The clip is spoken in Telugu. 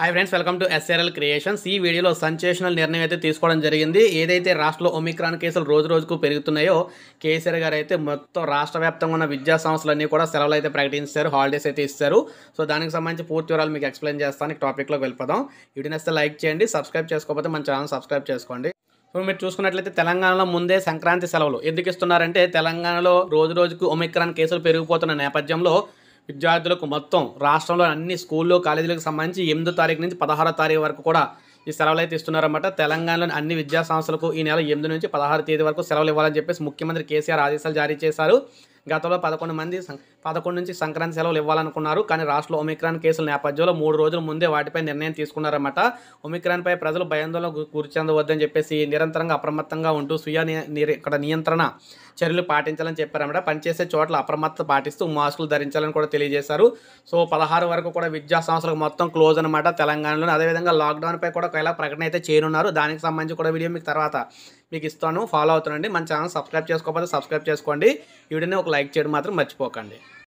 hi friends welcome to SRL creations ఈ వీడియోలో సంచేషనల్ నిర్ణయం అయితే తీసుకోవడం జరిగింది ఏదైతే రాష్ట్రంలో ఒమిక్రాన్ కేసులు రోజు రోజుకు పెరుగుతున్నాయో కేసీఆర్ గారు అయితే మొత్తం రాష్ట్ర వ్యాప్తంగా ఉన్న విద్యా సంస్థలన్నీ కూడా సెలవులు అయితే ప్రకటించారు హాలిడేస్ అయితే ఇస్తారు సో దానికి సంబంధించి పూర్తి వివరాలు మీకు ఎక్స్ప్లెయిన్ చేస్తాను టాపిక్లోకి వెళ్ళిపోదాం వీడియోని లైక్ చేయండి సబ్స్క్రైబ్ చేసుకోకపోతే మన ఛానల్ సబ్స్క్రైబ్ చేసుకోండి ఇప్పుడు మీరు చూసుకున్నట్లయితే తెలంగాణలో ముందే సంక్రాంతి సెలవులు ఎందుకు ఇస్తున్నారంటే తెలంగాణలో రోజు రోజుకు ఒమిక్రాన్ కేసులు పెరిగిపోతున్న నేపథ్యంలో విద్యార్థులకు మొత్తం రాష్ట్రంలో అన్ని స్కూల్లో కాలేజీలకు సంబంధించి ఎనిమిదో తారీఖు నుంచి పదహారో తారీఖు వరకు కూడా ఈ సెలవులు అయితే ఇస్తున్నారన్నమాట తెలంగాణలోని అన్ని విద్యా సంస్థలకు ఈ నెల ఎనిమిది నుంచి పదహారు తేదీ వరకు సెలవులు ఇవ్వాలని చెప్పేసి ముఖ్యమంత్రి కేసీఆర్ ఆదేశాలు జారీ చేశారు గతంలో పదకొండు మంది పదకొండు నుంచి సంక్రాంతి సెలవులు ఇవ్వాలనుకున్నారు కానీ రాష్ట్రంలో ఒమిక్రాన్ కేసుల నేపథ్యంలో మూడు రోజుల ముందే వాటిపై నిర్ణయం తీసుకున్నారన్నమాట ఒమిక్రాన్పై ప్రజలు భయాందోళన గురి చెందవద్దని చెప్పేసి నిరంతరంగా అప్రమత్తంగా ఉంటూ స్వీయ ఇక్కడ నియంత్రణ చర్యలు పాటించాలని చెప్పారన్నమాట పనిచేసే చోట్ల అప్రమత్త పాటిస్తూ మాస్కులు ధరించాలని కూడా తెలియజేశారు సో పదహారు వరకు కూడా విద్యా సంస్థలకు మొత్తం క్లోజ్ అనమాట తెలంగాణలో అదేవిధంగా లాక్డౌన్పై కూడా ఒకవేళ ప్రకటన అయితే చేయనున్నారు దానికి సంబంధించి కూడా వీడియో మీకు తర్వాత మీకు ఇస్తాను ఫాలో అవుతానండి మన ఛానల్ సబ్స్క్రైబ్ చేసుకోకపోతే సబ్స్క్రైబ్ చేసుకోండి వీడియోని ఒక లైక్ చేయడం మాత్రం మర్చిపోకండి